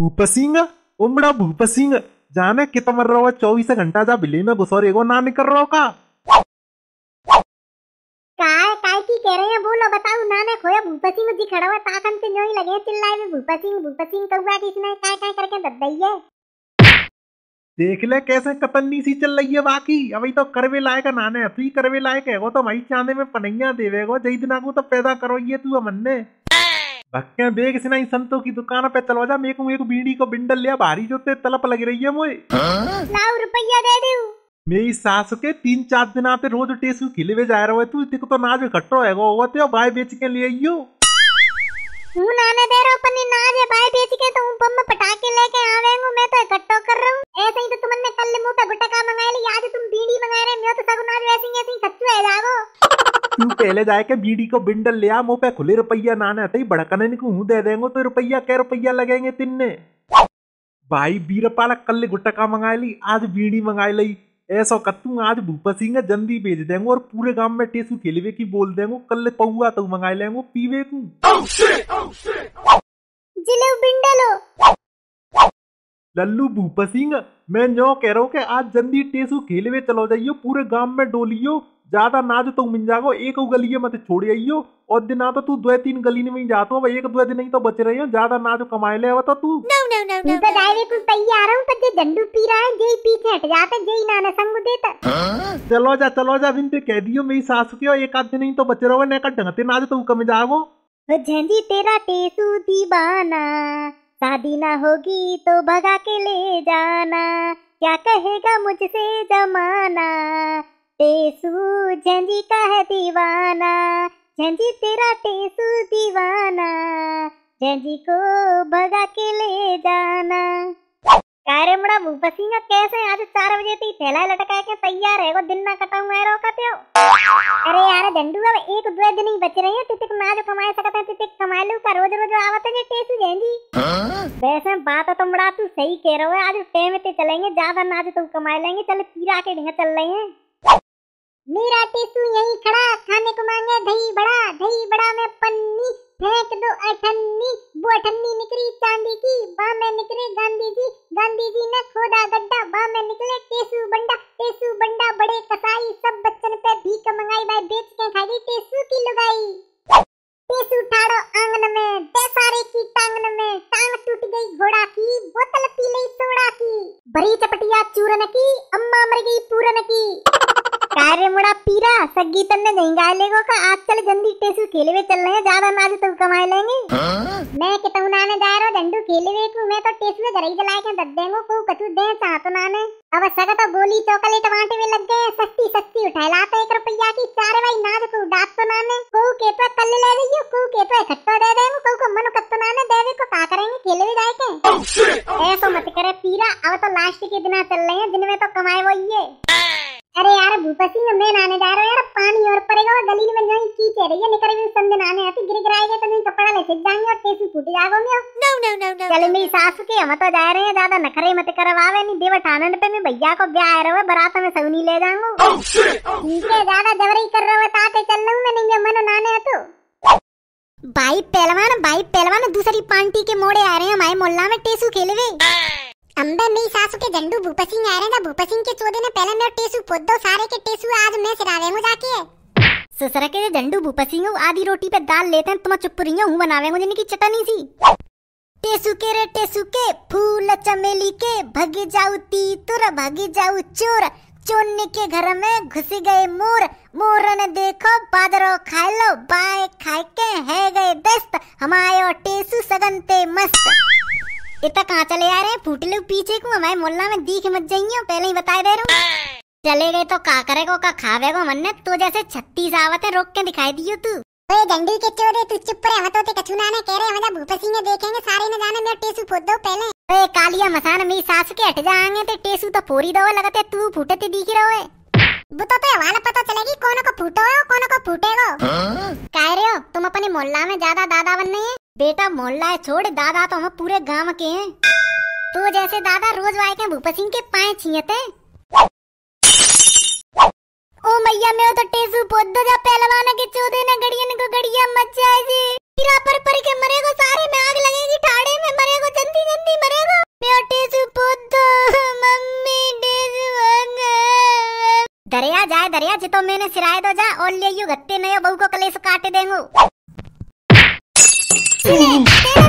भूपसिंह उमड़ा भूपसिंह जाने कित मर रहा हुआ चौबीस घंटा जा बिल्ली में घुसो रेगो ना निकल रहा का काय काय की कह रहे हैं बोलो बताओ ना ना खोया जी खड़ा हुआ ताकन तो से लगे चिल्लाए में किसने काय काय करके है देख ले कैसे कतन्नी सी चल रही है बाकी अभी तो करवे लायक नाने ही करवे लायक है वो तो भाई चांदे में पनैया देवेगो जई दिना को तो पैदा करो ये तू ने भक्के बेग से नहीं संतो की दुकान पे चलो जा मेरे को एक बीड़ी को बिंडल लिया भारी जोते तलप लग रही है मोए लाओ रुपया दे दियो मेरी सास के तीन चार दिन आते रोज टेस्ट खिले हुए जा रहा है तू तेको तो नाज इकट्ठो है वो होते हो तो भाई बेच के ले आइयो हूं नाने दे रहा अपनी नाज है भाई बेच के तो हूं बम पटाके लेके आवेंगो मैं तो इकट्ठो कर रहा हूं ऐसे ही तो तुमने कल मुंह गुटका मंगाई ली आज तुम बीड़ी मंगा रहे हो तो नाज वैसे ही ऐसे ही तू पहले के बीड़ी को बिंडल ले आ मुंह पे खुले रुपया नाना तई बड़कने को हूं दे देंगे तो रुपया क्या रुपया लगेंगे तिनने भाई बीरपाल कल गुटका मंगा ली आज बीड़ी मंगाई ली ऐसा कत्तू आज भूपा सिंह जल्दी भेज देंगे और पूरे गांव में टेसू खेलवे की बोल देंगे कल पौआ तो मंगा लेंगे पीवे को लल्लू भूपत सिंह मैं जो कह रहा हूँ कि आज जल्दी टेसु खेले हुए चलो जाइयो पूरे गांव में डोलियो ज्यादा नाच तो मिल जाओ एक गली मत छोड़ जाइयो और दिन आता तू दो तीन गली में जा तो एक दो दिन ही तो बच रहे हो ज्यादा नाच कमाए ले तो तू नो नो नो नो तो डायरे आ रहा हूँ पर जे झंडू पी रहा है जे पीछे हट जाता जे नाना संग देता चलो जा चलो जा विनती कह दियो मेरी सास के एक आध दिन ही तो बच रहो ने ढंग से नाच तो कम जाओ जेंदी तेरा टेसू दीवाना शादी ना होगी तो भगा के ले जाना क्या कहेगा मुझसे जमाना टेसू झंझी का है दीवाना झंझी तेरा टेसू दीवाना झंझी को भगा के ले जाना कारे मुड़ा वो पसीना कैसे आज चार बजे तक थैला लटका के तैयार है वो दिन ना कटाऊं ऐरो कहते हो अरे यार डंडू अब एक दो दिन ही बच रहे हैं तितिक ना जो कमाए सकते हैं तितिक कमा लू का रोज रोज आवत है टेसू जेंदी वैसे बात तो मुड़ा तू सही कह रहा है आज टाइम पे चलेंगे ज्यादा ना तो कमा लेंगे चल पीरा के ढेर चल रहे हैं मेरा टेसू यही खड़ा खाने को मांगे दही बड़ा दही बड़ा में पन्नी फेंक दो अठन्नी वो अठन्नी निकली चांदी की बा में निकले गांधी जी गांधी जी ने खोदा गड्ढा बा में निकले टेसू बंडा टेसू बंडा बड़े कसाई सब बच्चन पे भीख मंगाई भाई बेच के खाई गई टेसू की लुगाई टेसू ठाड़ो आंगन में पैसारे की टांगन में टांग टूट गई घोड़ा की बोतल पी ली सोडा की भरी चपटिया चूरन की अम्मा मर गई पूरन की कार्य मुड़ा पीरा सग्गी ने नहीं गाय लेगो का आज चल जंदी टेसु केले वे चल रहे हैं ज्यादा नाज तो कमाए लेंगे मैं कितु नाने जा रहा जंडू केले वे को मैं तो टेसु में गरई जलाए के दद देंगो को कछु दे चा तो नाने अब सगा तो गोली चॉकलेट वांटे में लग गए सस्ती सस्ती उठा लाते एक रुपया की चार भाई नाज को डांट तो नाने को के तो कल ले लियो को के तो इकट्ठा दे देंगे को तो को मन कत्तो नाने देवे को का करेंगे केले वे जाए के oh, ऐसा मत करे पीरा अब तो लास्ट के दिन चल रहे हैं दिन में तो कमाए वो ये अरे यार भूपा सिंह मैं नहाने जा रहा हूं यार पानी और पड़ेगा वो गली में जाई की चेहरे ये निकल भी संधे नहाने आती गिर गिराएंगे तो नहीं कपड़ा तो ले सिक जाएंगे और टेसी फूट जाओगे नो नो नो नो चल मेरी सास के हम तो जा रहे हैं दादा नखरे मत करवावे नहीं देवर ठानन पे मैं भैया को ब्याह आ रहा है बारात में सवनी ले जाऊंगा oh, oh, ठीक है दादा जबरी कर रहा है ताते चल लूं मैं नहीं मन नहाने तो भाई पहलवान भाई पहलवान दूसरी पार्टी के मोड़े आ रहे हैं हमारे मोहल्ला में टेसू खेलवे अंबे मी सासु के जंडू भूपा सिंह आ रहे हैं भूपा सिंह के चोदे ने पहले मेरे टेसु पोदो सारे के टेसु आज मैं सिरा रहे हूँ जाके ससुर के जंडू भूपा सिंह आधी रोटी पे दाल लेते हैं तुम तो चुप रही हूँ बनावे मुझे की चटनी सी टेसु के रे टेसु के फूल चमेली के भग जाऊ ती तुर भग जाऊ चोर चोरने के घर में घुस गए मोर मोर ने देखो बादरो खाए लो बाय खाए के है गए दस्त हमायो टेसु सगन ते मस्त इतना कहाँ चले जा रहे फूट लो पीछे को हमारे मोहल्ला में दीख मत जाइए पहले ही बता दे रहा हूँ चले गए तो का करे को का खावे को मन ने तो जैसे छत्तीस आवत है रोक के दिखाई दियो तू ओए गंडी के चोरे तू चुप रहे हतो ते कछु ना ने कह रहे मजा भूपेश सिंह देखेंगे सारे ने जाने मेरा टेसू फोड़ दो पहले ओए कालिया मसान मेरी सास के हट जाएंगे ते टेसू तो फोरी दो लगते तू फूटे ते दिख रहे है वो तो तो हवाला पता चलेगी कौन को फूटो हो कौन को फूटेगो काहे रहे हो तुम अपने मोहल्ला में ज्यादा दादा बन नहीं है बेटा मोहल्ला है छोड़ दादा तो हम पूरे गांव के हैं तो जैसे दादा रोज आए के भूपत सिंह के पाए छियते ओ मैया मैं तो टेसू पोद जा पहलवान के चोदे ने गड़िया ने को गड़िया मच जाए जी तेरा पर पर के मरे को सारे में आग लगेगी ठाड़े में मरे मरेगो जल्दी जल्दी को मैं टेसू पोद मम्मी टेसू दरिया जाए दरिया जितो मैंने सिराए दो जा और ले यू गत्ते नयो बहू को कलेश काटे देंगो 呜。